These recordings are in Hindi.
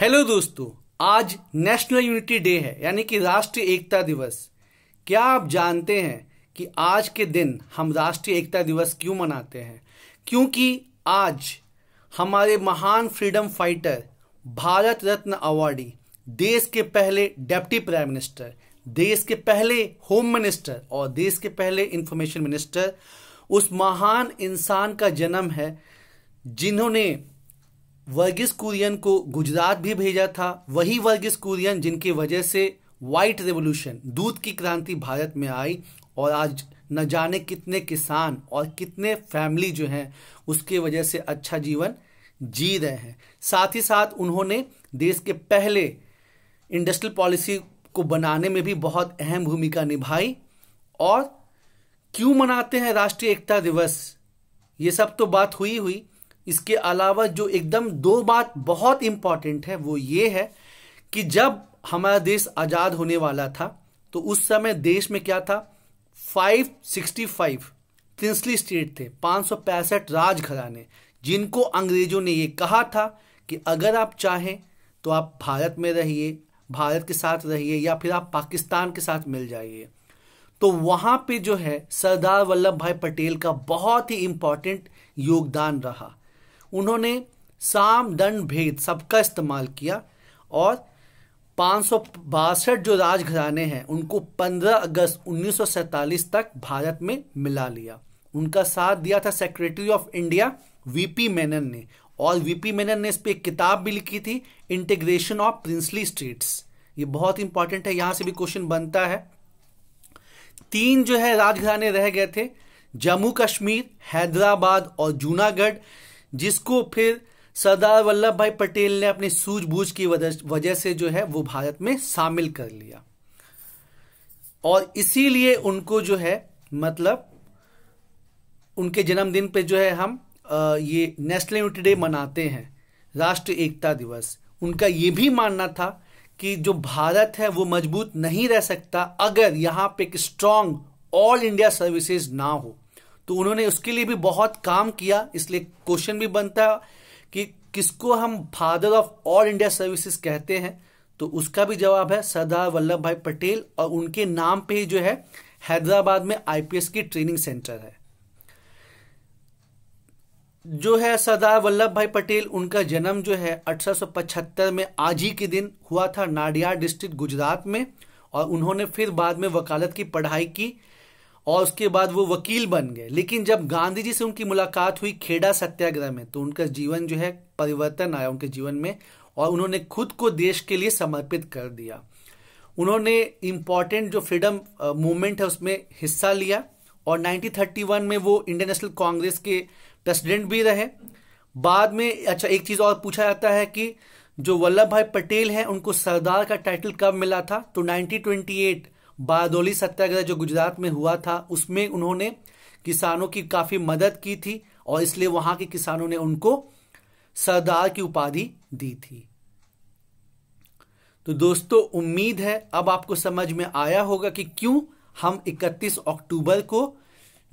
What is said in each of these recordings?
हेलो दोस्तों आज नेशनल यूनिटी डे है यानी कि राष्ट्रीय एकता दिवस क्या आप जानते हैं कि आज के दिन हम राष्ट्रीय एकता दिवस क्यों मनाते हैं क्योंकि आज हमारे महान freedom fighter Bharat Ratna awardee देश के पहले डेप्टी प्राइम मिनिस्टर देश के पहले होम मिनिस्टर और देश के पहले इंफॉर्मेशन मिनिस्टर उस महान इंसान का जन्म है जिन्होंने वर्गीस कुरियन को गुजरात भी भेजा था वही वर्गीस कुरियन जिनकी वजह से वाइट रेवोल्यूशन दूध की क्रांति भारत में आई और आज न जाने कितने किसान और कितने फैमिली जो हैं उसके वजह से अच्छा जीवन जी रहे हैं साथ ही साथ उन्होंने देश के पहले इंडस्ट्रियल पॉलिसी को बनाने में भी बहुत अहम भूमिका निभाई और क्यों मनाते हैं राष्ट्रीय एकता दिवस ये सब तो बात हुई हुई इसके अलावा जो एकदम दो बात बहुत इम्पॉर्टेंट है वो ये है कि जब हमारा देश आज़ाद होने वाला था तो उस समय देश में क्या था 565 प्रिंसली स्टेट थे पाँच राजघराने जिनको अंग्रेजों ने ये कहा था कि अगर आप चाहें तो आप भारत में रहिए भारत के साथ रहिए या फिर आप पाकिस्तान के साथ मिल जाइए तो वहां पे जो है सरदार वल्लभ भाई पटेल का बहुत ही इम्पॉर्टेंट योगदान रहा उन्होंने साम दंड भेद सबका इस्तेमाल किया और पाँच जो राजघराने हैं उनको 15 अगस्त 1947 तक भारत में मिला लिया उनका साथ दिया था secretary of India VP Menon ने और वीपी मेनन ने इस पर एक किताब भी लिखी थी इंटीग्रेशन ऑफ प्रिंसली स्टेट्स ये बहुत इंपॉर्टेंट है यहां से भी क्वेश्चन बनता है तीन जो है राजघराने रह गए थे जम्मू कश्मीर हैदराबाद और जूनागढ़ जिसको फिर सरदार वल्लभ भाई पटेल ने अपनी सूझबूझ की वजह से जो है वो भारत में शामिल कर लिया और इसीलिए उनको जो है मतलब उनके जन्मदिन पे जो है हम ये नेशनल यूनिटी डे मनाते हैं राष्ट्र एकता दिवस उनका ये भी मानना था कि जो भारत है वो मजबूत नहीं रह सकता अगर यहाँ पे एक स्ट्रांग ऑल इंडिया सर्विसेज ना हो तो उन्होंने उसके लिए भी बहुत काम किया इसलिए क्वेश्चन भी बनता कि किसको हम father of all India services कहते हैं तो उसका भी जवाब है सरदार वल्लभ भाई पटेल और उनके नाम पे ही जो है हैदराबाद में आईपीएस की ट्रेनिंग सेंटर है जो है सरदार वल्लभ भाई पटेल उनका जन्म जो है 1875 में आज ही के दिन हुआ था नाडियाड डिस्ट्रिक्ट गुजरात में और उन्होंने फिर बाद में वकालत की पढ़ाई की और उसके बाद वो वकील बन गए लेकिन जब गांधी जी से उनकी मुलाकात हुई खेड़ा सत्याग्रह में तो उनका जीवन जो है परिवर्तन आया उनके जीवन में और उन्होंने खुद को देश के लिए समर्पित कर दिया उन्होंने इम्पॉर्टेंट जो फ्रीडम मूवमेंट है उसमें हिस्सा लिया और 1931 में वो इंडियन नेशनल कांग्रेस के प्रेसिडेंट भी रहे बाद में अच्छा एक चीज़ और पूछा जाता है कि जो वल्लभ भाई पटेल हैं उनको सरदार का टाइटल कब मिला था तो 1928 बारदोली सत्याग्रह जो गुजरात में हुआ था उसमें उन्होंने किसानों की काफी मदद की थी और इसलिए वहां के किसानों ने उनको सरदार की उपाधि दी थी तो दोस्तों उम्मीद है अब आपको समझ में आया होगा कि क्यों हम 31 अक्टूबर को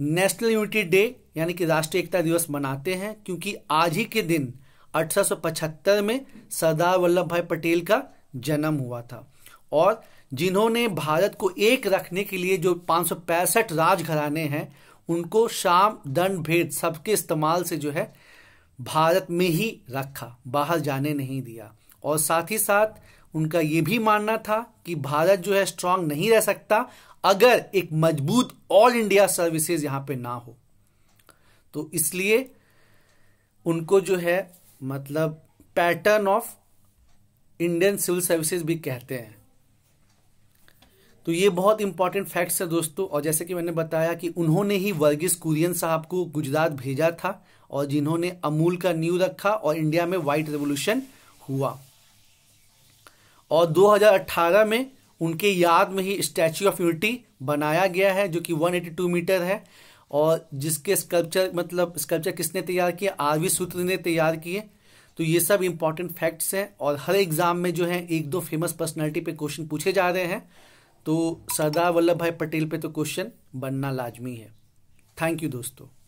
नेशनल यूनिटी डे यानी कि राष्ट्रीय एकता दिवस मनाते हैं क्योंकि आज ही के दिन 1875 में सरदार वल्लभ भाई पटेल का जन्म हुआ था और जिन्होंने भारत को एक रखने के लिए जो पांच राजघराने हैं उनको शाम दंड भेद सबके इस्तेमाल से जो है भारत में ही रखा बाहर जाने नहीं दिया और साथ ही साथ उनका यह भी मानना था कि भारत जो है स्ट्रांग नहीं रह सकता अगर एक मजबूत ऑल इंडिया सर्विसेज यहां पे ना हो तो इसलिए उनको जो है मतलब pattern of Indian civil services भी कहते हैं तो ये बहुत इंपॉर्टेंट फैक्ट्स है दोस्तों और जैसे कि मैंने बताया कि उन्होंने ही वर्गीस कुरियन साहब को गुजरात भेजा था और जिन्होंने अमूल का न्यू रखा और इंडिया में व्हाइट रेवोल्यूशन हुआ और 2018 में उनके याद में ही स्टैचू ऑफ यूनिटी बनाया गया है जो कि 182 मीटर है और जिसके स्कल्पचर मतलब स्कल्पचर किसने तैयार किया आर वी सूत्र ने तैयार किए तो ये सब इंपॉर्टेंट फैक्ट्स हैं और हर एग्जाम में जो है एक दो फेमस पर्सनैलिटी पे क्वेश्चन पूछे जा रहे हैं तो सरदार वल्लभ भाई पटेल पे तो क्वेश्चन बनना लाजमी है थैंक यू दोस्तों